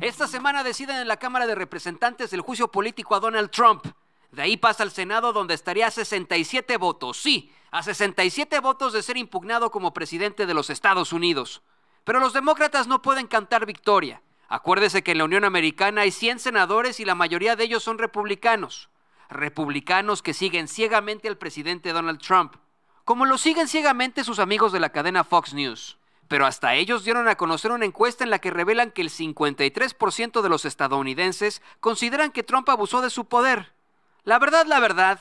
Esta semana deciden en la Cámara de Representantes el juicio político a Donald Trump. De ahí pasa al Senado donde estaría a 67 votos, sí, a 67 votos de ser impugnado como presidente de los Estados Unidos. Pero los demócratas no pueden cantar victoria. Acuérdese que en la Unión Americana hay 100 senadores y la mayoría de ellos son republicanos. Republicanos que siguen ciegamente al presidente Donald Trump, como lo siguen ciegamente sus amigos de la cadena Fox News. Pero hasta ellos dieron a conocer una encuesta en la que revelan que el 53% de los estadounidenses consideran que Trump abusó de su poder. La verdad, la verdad,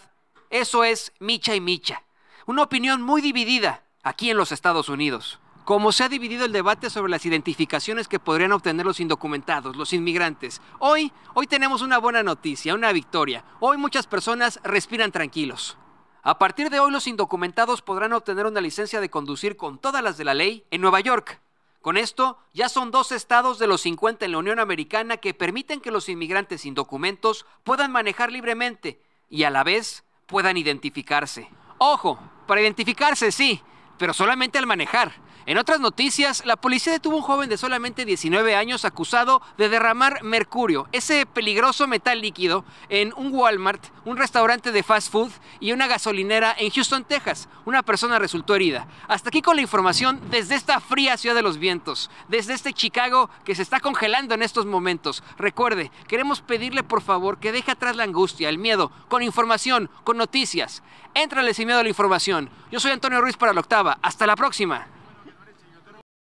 eso es micha y micha. Una opinión muy dividida aquí en los Estados Unidos. Como se ha dividido el debate sobre las identificaciones que podrían obtener los indocumentados, los inmigrantes, hoy, hoy tenemos una buena noticia, una victoria. Hoy muchas personas respiran tranquilos. A partir de hoy los indocumentados podrán obtener una licencia de conducir con todas las de la ley en Nueva York. Con esto, ya son dos estados de los 50 en la Unión Americana que permiten que los inmigrantes indocumentos puedan manejar libremente y a la vez puedan identificarse. Ojo, para identificarse sí, pero solamente al manejar. En otras noticias, la policía detuvo a un joven de solamente 19 años acusado de derramar mercurio, ese peligroso metal líquido, en un Walmart, un restaurante de fast food y una gasolinera en Houston, Texas. Una persona resultó herida. Hasta aquí con la información desde esta fría ciudad de los vientos, desde este Chicago que se está congelando en estos momentos. Recuerde, queremos pedirle por favor que deje atrás la angustia, el miedo, con información, con noticias. Éntrale sin miedo a la información. Yo soy Antonio Ruiz para la octava. Hasta la próxima.